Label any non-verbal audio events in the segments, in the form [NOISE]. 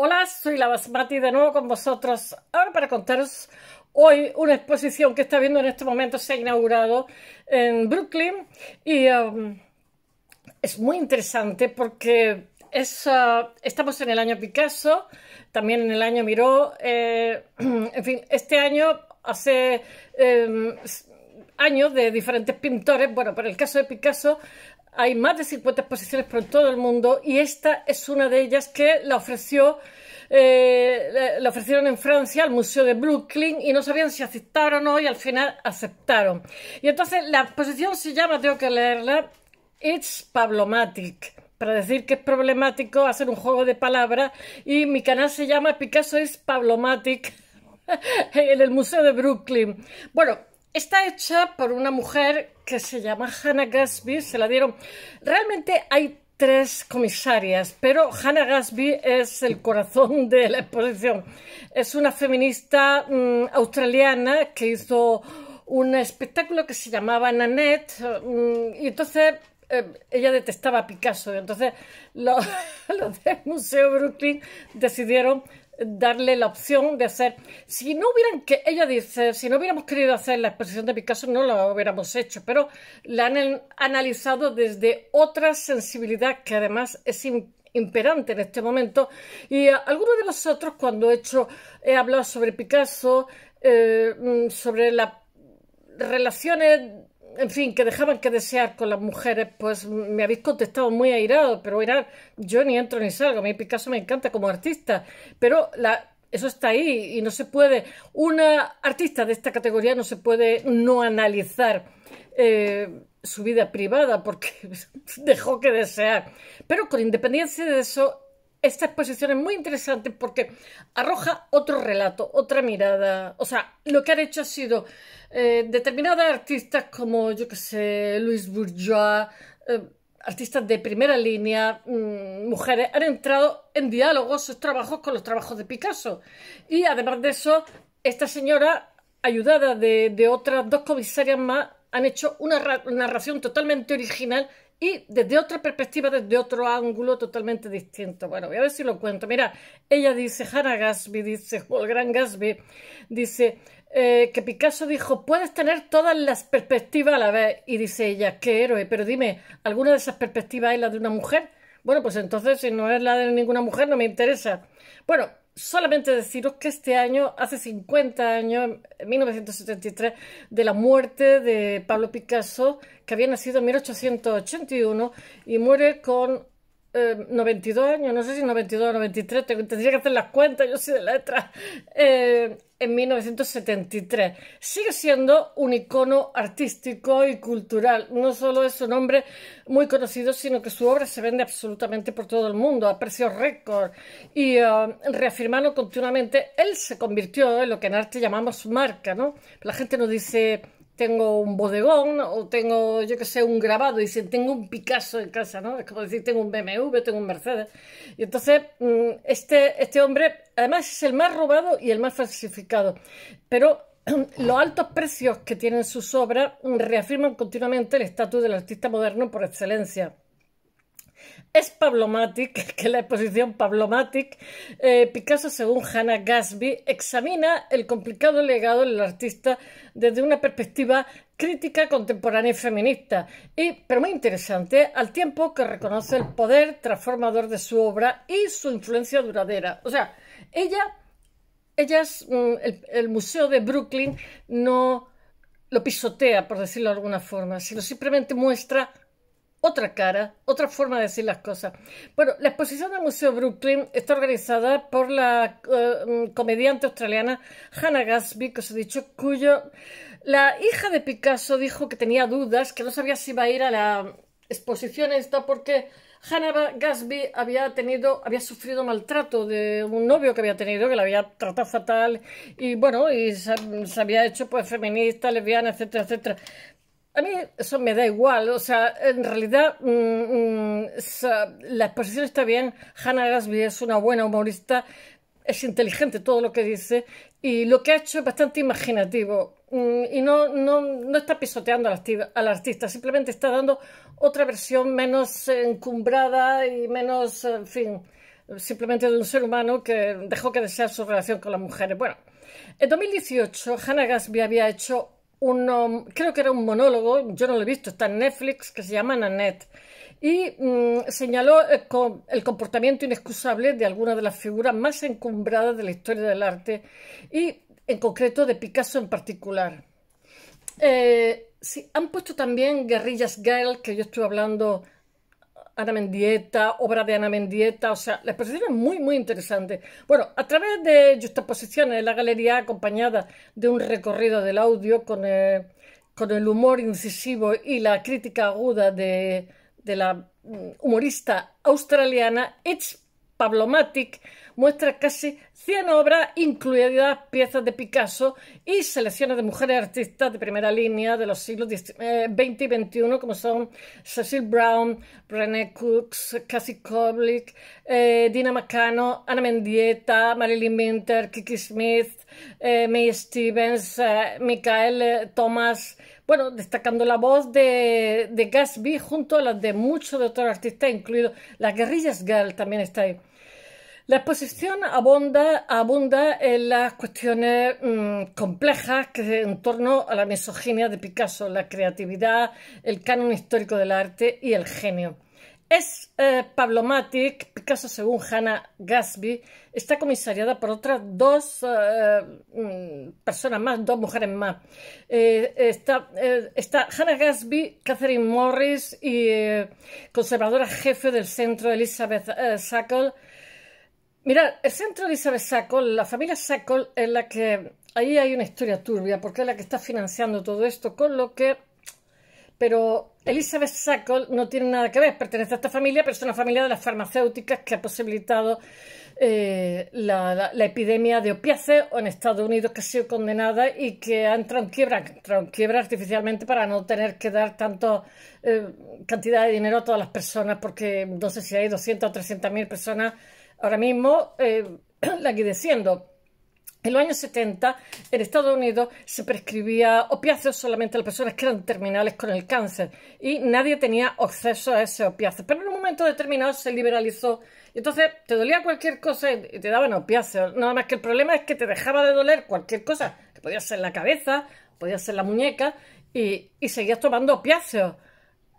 Hola, soy la Basmati de nuevo con vosotros. Ahora para contaros hoy una exposición que está viendo en este momento, se ha inaugurado en Brooklyn y um, es muy interesante porque uh, estamos en el año Picasso, también en el año Miró, eh, [CLEARS THROAT] en fin, este año hace... Em, años de diferentes pintores. Bueno, para el caso de Picasso hay más de 50 exposiciones por todo el mundo y esta es una de ellas que la ofreció eh, la ofrecieron en Francia al Museo de Brooklyn y no sabían si aceptaron o no y al final aceptaron. Y entonces la exposición se llama, tengo que leerla, It's Pablomatic. Para decir que es problemático hacer un juego de palabras y mi canal se llama Picasso is Pablomatic [LAUGHS] en el Museo de Brooklyn. Bueno, Está hecha por una mujer que se llama Hannah Gatsby, se la dieron. Realmente hay tres comisarias, pero Hannah Gatsby es el corazón de la exposición. Es una feminista mm, australiana que hizo un espectáculo que se llamaba Nanette, mm, y entonces eh, ella detestaba a Picasso, y entonces los, [LAUGHS] los del Museo Brooklyn decidieron darle la opción de hacer. Si no hubieran que ella dice, si no hubiéramos querido hacer la exposición de Picasso, no la hubiéramos hecho, pero la han analizado desde otra sensibilidad que además es imperante en este momento. Y eh, algunos de vosotros, cuando he hecho, he hablado sobre Picasso, eh, mm, sobre las relaciones en fin, que dejaban que desear con las mujeres, pues me habéis contestado muy airado, pero mirad, yo ni entro ni salgo, a mí Picasso me encanta como artista, pero eso está ahí y no se puede, una artista de esta categoría no se puede no analizar eh, su vida privada porque [LAUGHS] dejó que desear, pero con independencia de eso, esta exposición es muy interesante porque arroja otro relato, otra mirada. O sea, lo que han hecho ha sido eh, determinadas artistas como, yo que sé, Luis Bourgeois, eh, artistas de primera línea, mm, mujeres, han entrado en diálogo sus trabajos con los trabajos de Picasso. Y además de eso, esta señora, ayudada de, de otras dos comisarias más, han hecho una narración totalmente original y desde otra perspectiva, desde otro ángulo totalmente distinto. Bueno, voy a ver si lo cuento. Mira, ella dice, Hannah Gatsby, dice, [LAUGHS] el gran Gatsby, dice eh, que Picasso dijo, puedes tener todas las perspectivas a la vez. Y dice ella, qué héroe, pero dime, ¿alguna de esas perspectivas es la de una mujer? Bueno, pues entonces si no es la de ninguna mujer, no me interesa. Bueno, solamente deciros que este año, hace 50 años, en 1973, de la muerte de Pablo Picasso, que había nacido en 1881 y muere con 92 em, años, no sé si 92 o 93, tendría que hacer las cuentas, yo soy de letras. Em, en 1973. Sigue siendo un icono artístico y cultural. No solo es un hombre muy conocido, sino que su obra se vende absolutamente por todo el mundo a precios récord. Y um, reafirmando continuamente, él se convirtió en lo que en arte llamamos marca, ¿no? La gente nos dice tengo un bodegón o tengo, yo que sé, un grabado, y dicen, tengo un Picasso en casa, ¿no? Es como decir, tengo un BMW, tengo un Mercedes. Y entonces, mm, este, este hombre, además es el más robado y el más falsificado, pero [CLEARS THROAT] los altos precios que tienen sus obras reafirman continuamente el estatus del artista moderno por excelencia es Pablomatic, [LAUGHS] que la exposición Pablomatic, eh, Picasso, según Hannah Gatsby, examina el complicado legado del artista desde una perspectiva crítica contemporánea y feminista, y, pero muy interesante, al tiempo que reconoce el poder transformador de su obra y su influencia duradera. O sea, ella, ella mm, el Museo de Brooklyn no lo pisotea, por decirlo de alguna forma, sino simplemente muestra otra cara, otra forma de decir las cosas. Bueno, la exposición del Museo Brooklyn está organizada por la eh, mm, comediante australiana Hannah Gatsby, que os he dicho, cuyo la hija de Picasso dijo que tenía dudas, que no sabía si iba a ir a la exposición esta porque Hannah Gatsby había tenido, había sufrido maltrato de un novio que había tenido, que la había tratado fatal, y bueno, y se, había hecho pues feminista, lesbiana, etcétera, etcétera a mí eso me da igual, o sea, en realidad mm, mm, la exposición está bien, Hannah Gasby es una buena humorista, es inteligente todo lo que dice y lo que ha hecho es bastante imaginativo mm, y no, no, está pisoteando al, artista, simplemente está dando otra versión menos encumbrada y menos, en fin, simplemente de un ser humano que dejó que desear su relación con las mujeres. Bueno, en 2018 Hannah Gasby había hecho creo que era un monólogo, yo no lo he visto, está en Netflix, que se llama Nanette. Y mm, señaló eh, el, comportamiento inexcusable de alguna de las figuras más encumbradas de la historia del arte y en concreto de Picasso en particular. Eh, sí, han puesto también Guerrillas Girl, que yo estuve hablando Ana Mendieta, obra de Ana Mendieta, o sea, la exposición es muy, muy interesante. Bueno, a través de justaposiciones en la galería, acompañada de un recorrido del audio con el, eh, con el humor incisivo y la crítica aguda de, la mm, humorista australiana, It's Pablomatic, muestra casi 100 obras, incluidas piezas de Picasso y selecciones de mujeres artistas de primera línea de los siglos XX eh, y XXI, como son Cecil Brown, René Cooks, Cassie Koblik, eh, Dina Macano, Ana Mendieta, Marilyn Minter, Kiki Smith, eh, Mae May Stevens, Michael Thomas. Bueno, destacando la voz de, de Gatsby junto a la de muchos de otros artistas, incluido las Guerrillas Girl también está ahí. La exposición abunda, abunda en las cuestiones mm, complejas que en torno a la misoginia de Picasso, la creatividad, el canon histórico del arte y el genio. Es eh, Pablo Matic, Picasso según Hannah Gatsby, está comisariada por otras dos eh, mm, personas más, dos mujeres más. Eh, eh, está, Hannah Gatsby, Catherine Morris y conservadora jefe del centro Elizabeth Sackle Mirad, el centro de Elizabeth Sackle, la familia Sackle, es la que... Ahí hay una historia turbia, porque es la que está financiando todo esto, con lo que... Pero Elizabeth Sackle no tiene nada que ver, pertenece a esta familia, pero es una familia de las farmacéuticas que ha posibilitado eh, la, epidemia de opiáceos en Estados Unidos, que ha sido condenada y que ha entrado en quiebra, artificialmente para no tener que dar tanta eh, cantidad de dinero a todas las personas, porque no sé si hay 200 o 300 mil personas Ahora mismo eh, [CLEARS THROAT] la que diciendo. En los años 70, en Estados Unidos, se prescribía opiáceos solamente a las personas que eran terminales con el cáncer y nadie tenía acceso a ese opiáceo. Pero en un momento determinado se liberalizó y entonces te dolía cualquier cosa y te daban opiáceos. Nada más que el problema es que te dejaba de doler cualquier cosa, que podía ser la cabeza, podía ser la muñeca y, y seguías tomando opiáceos.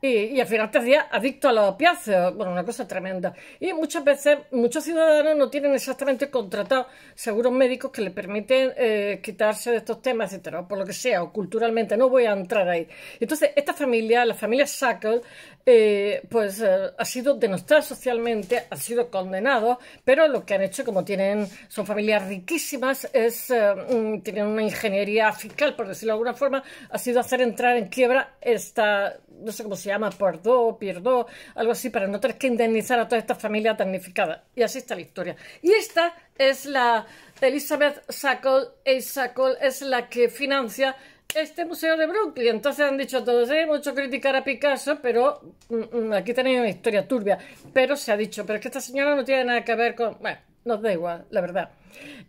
Y, al final te hacía adicto a los opiáceos, bueno, una cosa tremenda. Y muchas veces, muchos ciudadanos no tienen exactamente contratados seguros médicos que le permiten eh, quitarse de estos temas, etcétera, por lo que sea, o culturalmente, no voy a entrar ahí. Entonces, esta familia, la familia Sackle, eh, pues eh, ha sido denostada socialmente, ha sido condenado pero lo que han hecho, como tienen, son familias riquísimas, es, mm, tienen una ingeniería fiscal, por decirlo de alguna forma, ha sido hacer entrar en quiebra esta, no sé cómo se se llama Pardo, pierdo algo así, para no tener que indemnizar a toda esta familia damnificada. Y así está la historia. Y esta es la Elizabeth Sackle, es la que financia este museo de Brooklyn. Entonces han dicho todos, hay eh, mucho criticar a Picasso, pero mm, mm, aquí tenéis una historia turbia. Pero se ha dicho, pero es que esta señora no tiene nada que ver con... Bueno, nos da igual, la verdad.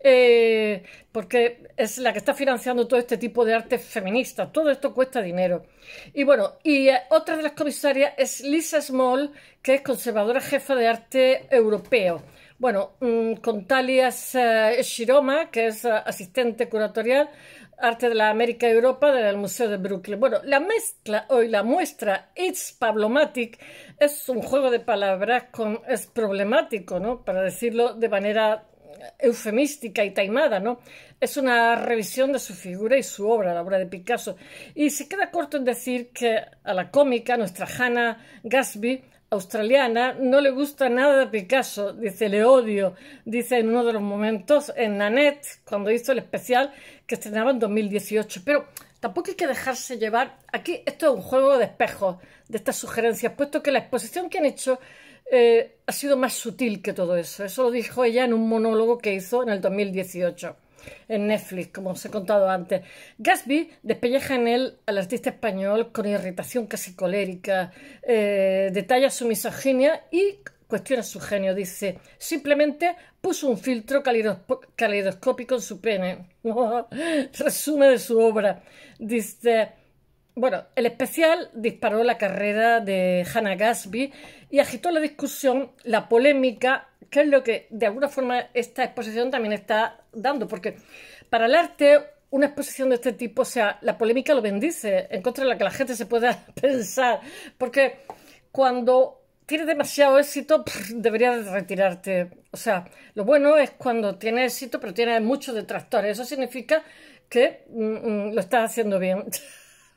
Eh, porque, es la que está financiando todo este tipo de arte feminista. Todo esto cuesta dinero. Y bueno, y eh, otra de las comisarias es Lisa Small, que es conservadora jefa de arte europeo. Bueno, mm, con Talias eh, Shiroma, que es eh, asistente curatorial, Arte de la América y Europa del Museo de Brooklyn. Bueno, la mezcla hoy, la muestra It's Pablomatic es un juego de palabras es problemático, ¿no? Para decirlo de manera eufemística y taimada, ¿no? Es una revisión de su figura y su obra, la obra de Picasso. Y se queda corto en decir que a la cómica, nuestra Hannah Gatsby, australiana, no le gusta nada de Picasso, dice, le odio, dice en uno de los momentos en Nanette, cuando hizo el especial que estrenaba en 2018. Pero tampoco hay que dejarse llevar. Aquí esto es un juego de espejos de estas sugerencias, puesto que la exposición que han hecho eh, ha sido más sutil que todo eso. Eso lo dijo ella en un monólogo que hizo en el 2018 en Netflix, como os he contado antes. Gatsby despelleja en él al artista español con irritación casi colérica, eh, detalla su misoginia y cuestiona su genio. Dice, simplemente puso un filtro caleidoscópico en su pene. [LAUGHS] Resume de su obra. Dice, bueno, el especial disparó la carrera de Hannah Gatsby y agitó la discusión, la polémica, que es lo que de alguna forma esta exposición también está dando, porque para el arte una exposición de este tipo, o sea, la polémica lo bendice, en contra de la que la gente se pueda [LAUGHS] pensar, porque cuando tienes demasiado éxito, deberías retirarte. O sea, lo bueno es cuando tiene éxito, pero tiene muchos detractores. Eso significa que mm, mm, lo estás haciendo bien. [LAUGHS]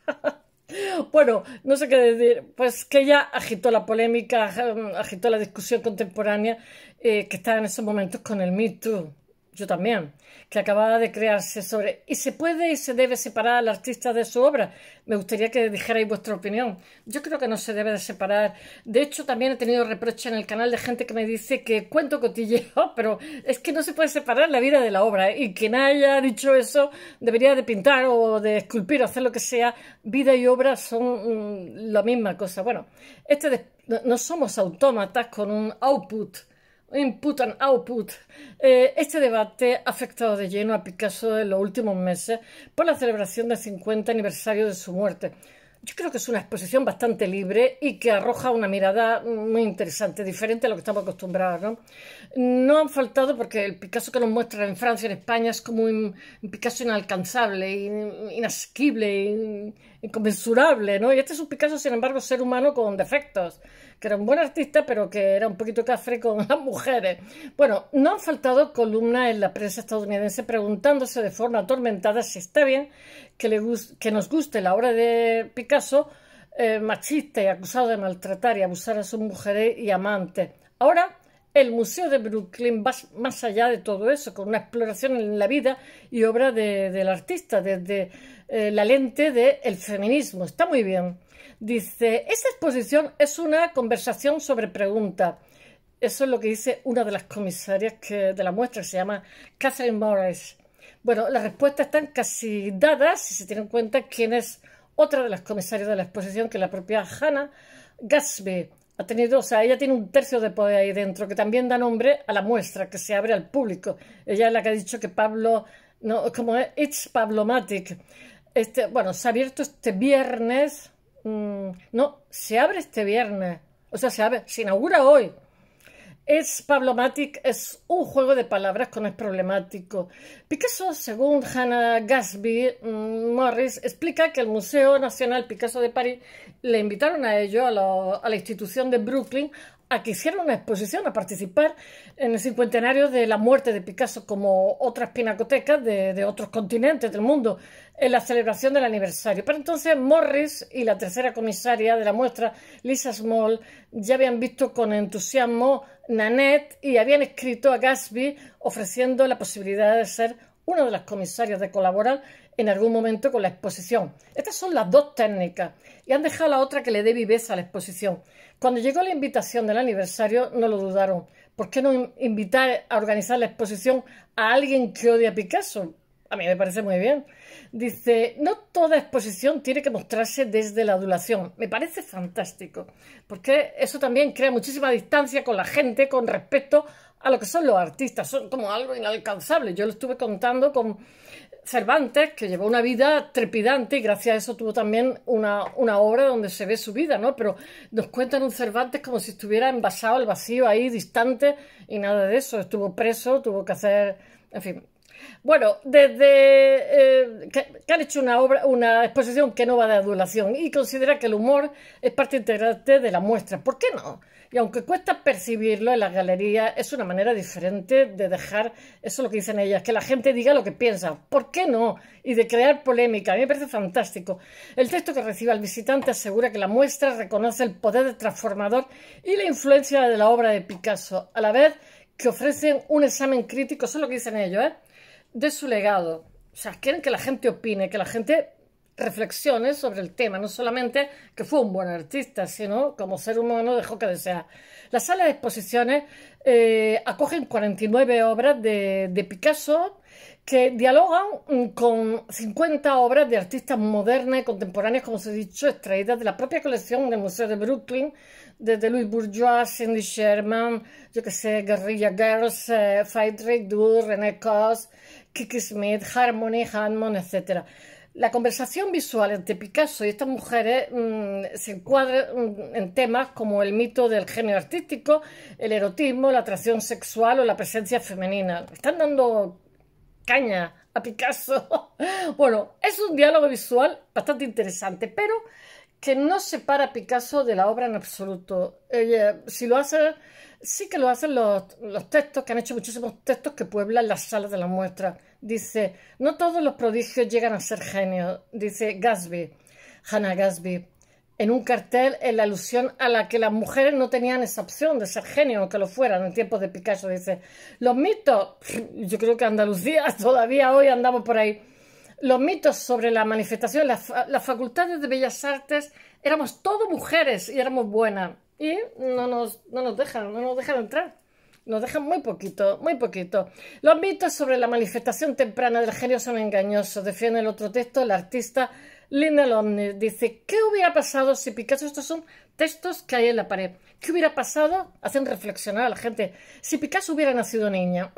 [LAUGHS] Bueno, no sé qué decir, pues que ella agitó la polémica, mm, agitó la discusión contemporánea eh, que estaba en esos momentos con el Me Too yo también, que acababa de crearse sobre y se puede y se debe separar al artista de su obra. Me gustaría que dijerais vuestra opinión. Yo creo que no se debe de separar. De hecho, también he tenido reproches en el canal de gente que me dice que cuento cotilleo, [LAUGHS] pero es que no se puede separar la vida de la obra. ¿eh? Y quien haya dicho eso debería de pintar o de esculpir o hacer lo que sea. Vida y obra son mm, la misma cosa. Bueno, este no somos autómatas con un output input and output. Eh, este debate ha afectado de lleno a Picasso en los últimos meses por la celebración del 50 aniversario de su muerte. Yo creo que es una exposición bastante libre y que arroja una mirada muy interesante, diferente a lo que estamos acostumbrados. No, han faltado, porque el Picasso que nos muestra en Francia, en España, es como un, Picasso inalcanzable, inasequible, inconmensurable, ¿no? Y este es un Picasso, sin embargo, ser humano con defectos, que era un buen artista, pero que era un poquito cafre con [LAUGHS] las mujeres. Bueno, no han faltado columnas en la prensa estadounidense preguntándose de forma atormentada si está bien que, le que nos guste la obra de Picasso, eh, machista y acusado de maltratar y abusar a sus mujeres y amantes. Ahora el Museo de Brooklyn va más allá de todo eso, con una exploración en la vida y obra del artista, desde eh, la lente del el feminismo. Está muy bien. Dice, esta exposición es una conversación sobre preguntas. Eso es lo que dice una de las comisarias que, de la muestra, se llama Catherine Morris. Bueno, las respuestas están casi dadas, si se tiene en cuenta quién es otra de las comisarias de la exposición, que es la propia Hannah Gatsby tenido, o sea, ella tiene un tercio de poder ahí dentro, que también da nombre a la muestra que se abre al público. Ella es la que ha dicho que Pablo, no, como es, it's Pablomatic. Este, bueno, se ha abierto este viernes, mm, no, se abre este viernes, o sea, se, abre, se inaugura hoy, es Pablomatic es un juego de palabras con es problemático. Picasso, según Hannah Gatsby mm, Morris, explica que el Museo Nacional Picasso de París le invitaron a ello, a la institución de Brooklyn, a que hicieron una exposición, a participar en el cincuentenario de la muerte de Picasso, como otras pinacotecas de, otros continentes del mundo, en la celebración del aniversario. Pero entonces Morris y la tercera comisaria de la muestra, Lisa Small, ya habían visto con entusiasmo Nanette y habían escrito a Gatsby ofreciendo la posibilidad de ser una de las comisarias de colaborar en algún momento con la exposición. Estas son las dos técnicas y han dejado la otra que le dé viveza a la exposición. Cuando llegó la invitación del aniversario no lo dudaron. ¿Por qué no invitar a organizar la exposición a alguien que odia a Picasso? A mí me parece muy bien. Dice, no toda exposición tiene que mostrarse desde la adulación. Me parece fantástico, porque eso también crea muchísima distancia con la gente con respecto a lo que son los artistas, son como algo inalcanzable. Yo lo estuve contando con Cervantes, que llevó una vida trepidante y gracias a eso tuvo también una, obra donde se ve su vida, ¿no? Pero nos cuentan un Cervantes como si estuviera envasado al vacío, ahí distante, y nada de eso. Estuvo preso, tuvo que hacer, en fin. Bueno, desde eh, que, han hecho una obra, una exposición que no va de adulación y considera que el humor es parte integrante de la muestra. ¿Por qué no? Y aunque cuesta percibirlo en las galerías, es una manera diferente de dejar, eso lo que dicen ellas, que la gente diga lo que piensa. ¿Por qué no? Y de crear polémica. A mí me parece fantástico. El texto que recibe al visitante asegura que la muestra reconoce el poder transformador y la influencia de la obra de Picasso, a la vez que ofrecen un examen crítico, eso es lo que dicen ellos, ¿eh? de su legado. O sea, quieren que la gente opine, que la gente reflexiones sobre el tema, no solamente que fue un buen artista, sino como ser humano dejó que desear. La sala de exposiciones eh, acogen 49 obras de, Picasso que dialogan mm, con 50 obras de artistas modernas y contemporáneas, como os he dicho, extraídas de la propia colección del Museo de Brooklyn, desde Louis Bourgeois, Cindy Sherman, yo que sé, Guerrilla Girls, eh, Fight René Cos, Kiki Smith, Harmony, Hammond, etc., la conversación visual entre Picasso y estas mujeres mm, se encuadra mm, en temas como el mito del género artístico, el erotismo, la atracción sexual o la presencia femenina. Están dando caña a Picasso. [LAUGHS] bueno, es un diálogo visual bastante interesante, pero que no separa a Picasso de la obra en absoluto. si lo hace, sí que lo hacen los, los textos, que han hecho muchísimos textos que pueblan las salas de la muestra Dice, no todos los prodigios llegan a ser genios, dice Gatsby, Hannah Gatsby, en un cartel en la alusión a la que las mujeres no tenían esa opción de ser genios, aunque lo fueran en tiempos de Picasso. Dice, los mitos, [LAUGHS] yo creo que Andalucía [LAUGHS] todavía hoy andamos por ahí, los mitos sobre la manifestación, las, facultades de bellas artes, éramos todos mujeres y éramos buenas. Y no nos, no nos dejan, no nos dejan entrar. Nos dejan muy poquito, muy poquito. Los mitos sobre la manifestación temprana del genio son engañosos, defiende el otro texto el artista Linda Lomni Dice, ¿qué hubiera pasado si Picasso... Estos son textos que hay en la pared. ¿Qué hubiera pasado? Hacen reflexionar a la gente. Si Picasso hubiera nacido niña,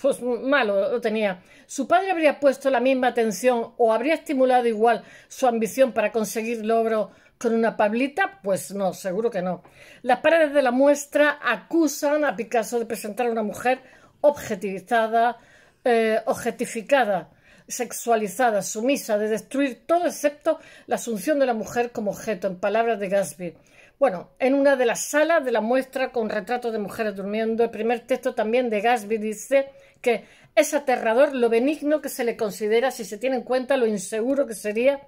pues malo lo tenía. Su padre habría puesto la misma atención o habría estimulado igual su ambición para conseguir logros ¿Con una Pablita? Pues no, seguro que no. Las paredes de la muestra acusan a Picasso de presentar a una mujer objetivizada, eh, objetificada, sexualizada, sumisa, de destruir todo excepto la asunción de la mujer como objeto, en palabras de Gatsby. Bueno, en una de las salas de la muestra con retratos de mujeres durmiendo, el primer texto también de Gatsby dice que es aterrador lo benigno que se le considera si se tiene en cuenta lo inseguro que sería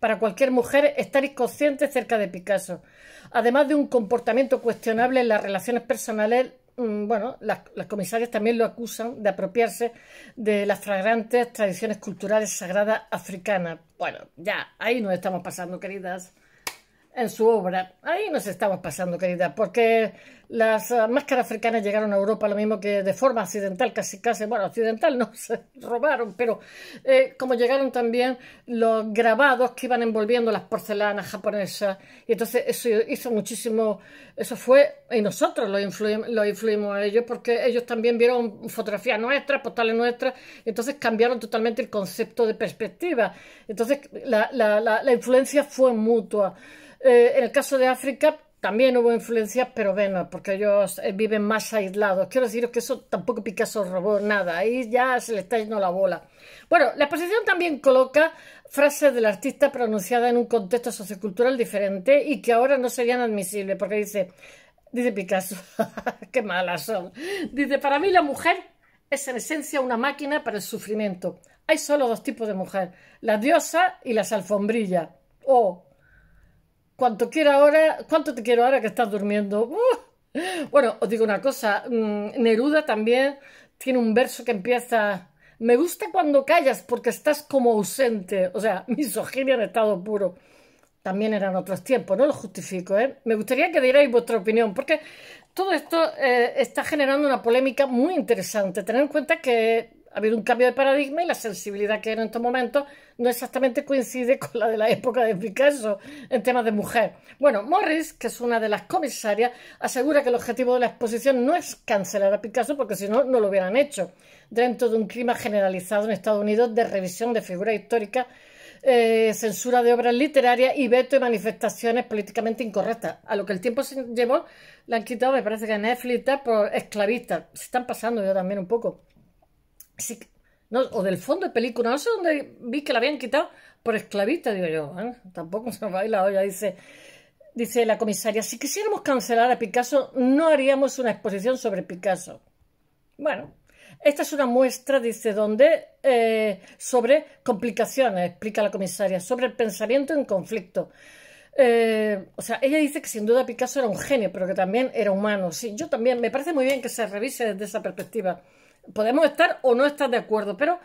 para cualquier mujer estar inconsciente cerca de Picasso, además de un comportamiento cuestionable en las relaciones personales mm, bueno, las, las, comisarias también lo acusan de apropiarse de las fragrantes tradiciones culturales sagradas africanas. Bueno, ya, ahí nos estamos pasando, queridas en su obra. Ahí nos estamos pasando, querida, porque las ah, máscaras africanas llegaron a Europa lo mismo que de forma occidental casi casi, bueno, occidental no, [LAUGHS] se robaron, pero eh, como llegaron también los grabados que iban envolviendo las porcelanas japonesas, y entonces eso hizo muchísimo, eso fue, y nosotros lo, influimos, a ellos, porque ellos también vieron fotografías nuestras, postales nuestras, entonces cambiaron totalmente el concepto de perspectiva. Entonces la influencia fue mutua. Eh, en el caso de África también hubo influencias, pero menos, porque ellos eh, viven más aislados. Quiero decir que eso tampoco Picasso robó nada, ahí ya se le está yendo la bola. Bueno, la exposición también coloca frases del artista pronunciadas en un contexto sociocultural diferente y que ahora no serían admisibles, porque dice, dice Picasso, [LAUGHS] qué malas son, dice, para mí la mujer es en esencia una máquina para el sufrimiento. Hay solo dos tipos de mujer, la diosa y las alfombrillas. O oh, cuanto quiera ahora, cuánto te quiero ahora que estás durmiendo. Uh. Bueno, os digo una cosa, mm, Neruda también tiene un verso que empieza, me gusta cuando callas porque estás como ausente, o sea, [LAUGHS] misoginia en estado puro. También eran otros tiempos, no lo justifico, ¿eh? Me gustaría que dierais vuestra opinión, porque todo esto eh, está generando una polémica muy interesante. Tened en cuenta que ha habido un cambio de paradigma y la sensibilidad que hay en estos momentos no exactamente coincide con la de la época de Picasso en temas de mujer. Bueno, Morris, que es una de las comisarias, asegura que el objetivo de la exposición no es cancelar a Picasso porque si no, no lo hubieran hecho, dentro de un clima generalizado en Estados Unidos de revisión de figuras históricas eh, censura de obras literarias y veto de manifestaciones políticamente incorrectas. A lo que el tiempo se llevó, la han quitado, me parece que en Netflix por esclavistas. Se están pasando yo también un poco no, o del fondo de película, no sé dónde vi que la habían quitado por esclavista, digo yo, ¿eh? tampoco se me va a olla, dice, dice la comisaria, si quisiéramos cancelar a Picasso, no haríamos una exposición sobre Picasso. Bueno, esta es una muestra, dice, dónde eh, sobre complicaciones, explica la comisaria, sobre el pensamiento en conflicto. Eh, o sea, ella dice que sin duda Picasso era un genio, pero que también era humano. Sí, yo también, me parece muy bien que se revise desde esa perspectiva podemos estar o no estar de acuerdo, pero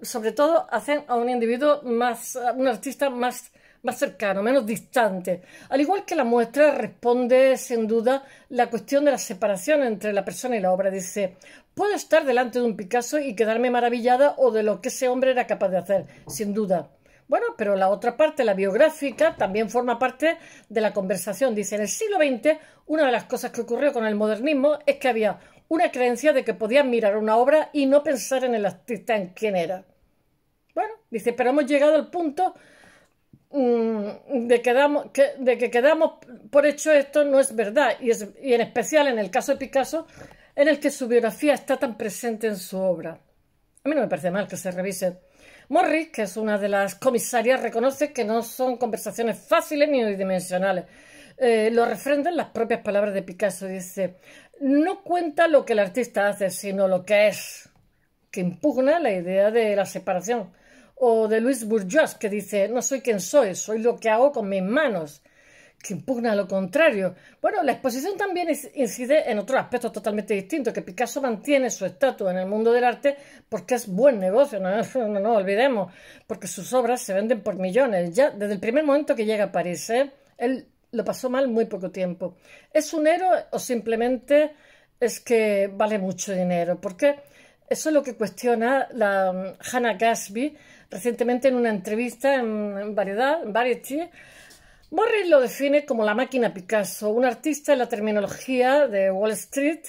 sobre todo hacen a un individuo más, a un artista más, más cercano, menos distante. Al igual que la muestra responde sin duda la cuestión de la separación entre la persona y la obra. Dice, puedo estar delante de un Picasso y quedarme maravillada o de lo que ese hombre era capaz de hacer, sin duda. Bueno, pero la otra parte, la biográfica, también forma parte de la conversación. Dice, en el siglo XX, una de las cosas que ocurrió con el modernismo es que había una creencia de que podían mirar una obra y no pensar en el artista en quién era. Bueno, dice, pero hemos llegado al punto mm, de, que damos, de que quedamos por hecho esto no es verdad, y, en especial en el caso de Picasso, en el que su biografía está tan presente en su obra. A mí no me parece mal que se revise. Morris, que es una de las comisarias, reconoce que no son conversaciones fáciles ni unidimensionales. Eh, lo refrendan las propias palabras de Picasso. Dice, no cuenta lo que el artista hace, sino lo que es, que impugna la idea de la separación. O de Luis Bourgeois, que dice, no soy quien soy, soy lo que hago con mis manos, que impugna lo contrario. Bueno, la exposición también incide en otro aspecto totalmente distinto, que Picasso mantiene su estatus en el mundo del arte porque es buen negocio, no [LAUGHS] nos olvidemos, porque sus obras se venden por millones, ya desde el primer momento que llega a París. ¿eh? Él lo pasó mal muy poco tiempo. ¿Es un héroe o simplemente es que vale mucho dinero? Porque eso es lo que cuestiona la um, Hannah Gatsby recientemente en una entrevista en Variedad, en Variety. Morris lo define como la máquina Picasso, un artista en la terminología de Wall Street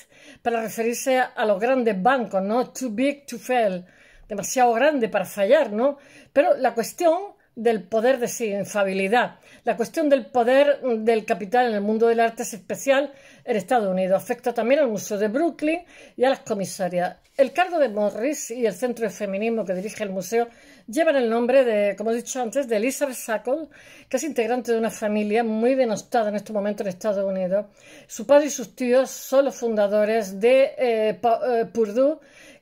para referirse a los grandes bancos, ¿no? Too big to fail, demasiado grande para fallar, ¿no? Pero la cuestión del poder de infabilidad, La cuestión del poder del capital en el mundo del arte es especial en Estados Unidos. Afecta también al Museo de Brooklyn y a las comisarias. El cargo de Morris y el Centro de Feminismo que dirige el museo llevan el nombre de, como he dicho antes, de Elizabeth Sackle, que es integrante de una familia muy denostada en este momento en Estados Unidos. Su padre y sus tíos son los fundadores de eh, eh, Purdue,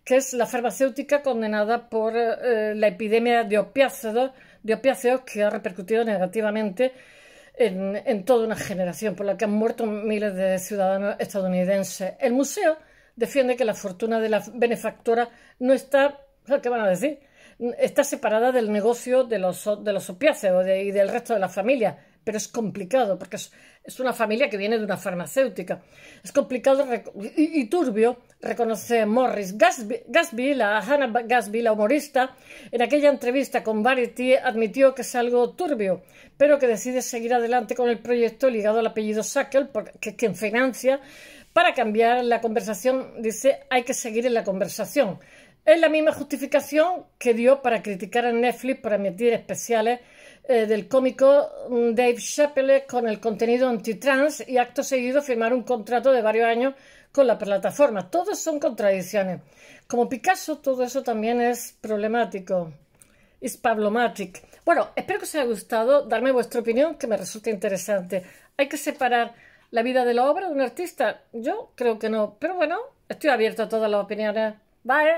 que es la farmacéutica condenada por eh, la epidemia de opiáceos de opiáceos que ha repercutido negativamente en, toda una generación, por la que han muerto miles de ciudadanos estadounidenses. El museo defiende que la fortuna de la benefactora no está, ¿qué van a decir? Está separada del negocio de los, de los opiáceos y del resto de la familia, pero es complicado porque es es una familia que viene de una farmacéutica. Es complicado y, turbio reconoce Morris. Gatsby, la Hannah la humorista, en aquella entrevista con Variety admitió que es algo turbio, pero que decide seguir adelante con el proyecto ligado al apellido Sackle, que es quien financia, para cambiar la conversación. Dice, hay que seguir en la conversación. Es la misma justificación que dio para criticar a Netflix por emitir especiales eh, del cómico mm, Dave Chappelle con el contenido antitrans y acto seguido firmar un contrato de varios años con la plataforma. Todos son contradicciones. Como Picasso, todo eso también es problemático. Es Pablomatic. Bueno, espero que os haya gustado. Darme vuestra opinión, que me resulta interesante. ¿Hay que separar la vida de la obra de un artista? Yo creo que no. Pero bueno, estoy abierto a todas las opiniones. Bye.